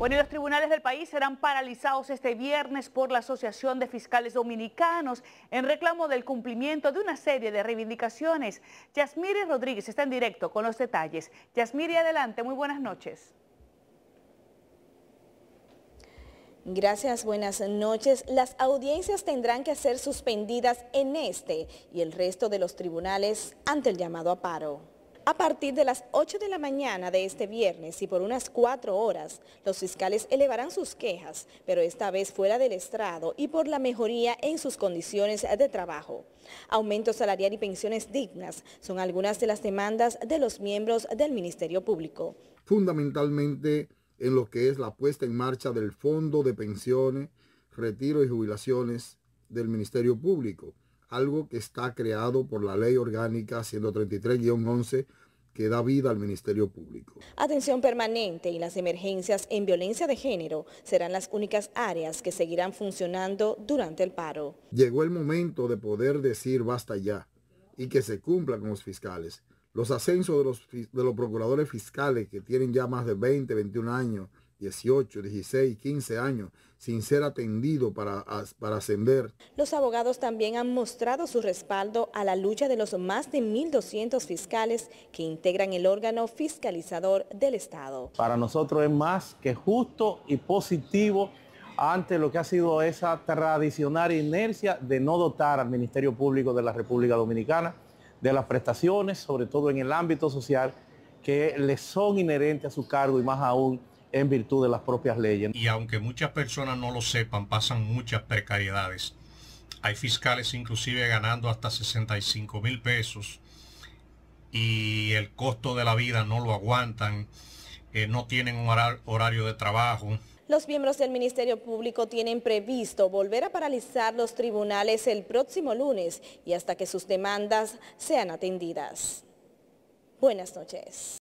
Bueno, y los tribunales del país serán paralizados este viernes por la Asociación de Fiscales Dominicanos en reclamo del cumplimiento de una serie de reivindicaciones. Yasmiri Rodríguez está en directo con los detalles. Yasmiri, adelante, muy buenas noches. Gracias, buenas noches. Las audiencias tendrán que ser suspendidas en este y el resto de los tribunales ante el llamado a paro. A partir de las 8 de la mañana de este viernes y por unas 4 horas, los fiscales elevarán sus quejas, pero esta vez fuera del estrado y por la mejoría en sus condiciones de trabajo. Aumento salarial y pensiones dignas son algunas de las demandas de los miembros del Ministerio Público. Fundamentalmente en lo que es la puesta en marcha del Fondo de Pensiones, Retiro y Jubilaciones del Ministerio Público, algo que está creado por la Ley Orgánica 133-11 que da vida al Ministerio Público. Atención permanente y las emergencias en violencia de género serán las únicas áreas que seguirán funcionando durante el paro. Llegó el momento de poder decir basta ya y que se cumpla con los fiscales. Los ascensos de los, de los procuradores fiscales que tienen ya más de 20, 21 años 18, 16, 15 años sin ser atendido para, ascender. Los abogados también han mostrado su respaldo a la lucha de los más de 1.200 fiscales que integran el órgano fiscalizador del Estado. Para nosotros es más que justo y positivo ante lo que ha sido esa tradicional inercia de no dotar al Ministerio Público de la República Dominicana de las prestaciones, sobre todo en el ámbito social, que le son inherentes a su cargo y más aún en virtud de las propias leyes. Y aunque muchas personas no lo sepan, pasan muchas precariedades. Hay fiscales inclusive ganando hasta 65 mil pesos y el costo de la vida no lo aguantan, eh, no tienen un horario de trabajo, los miembros del Ministerio Público tienen previsto volver a paralizar los tribunales el próximo lunes y hasta que sus demandas sean atendidas. Buenas noches.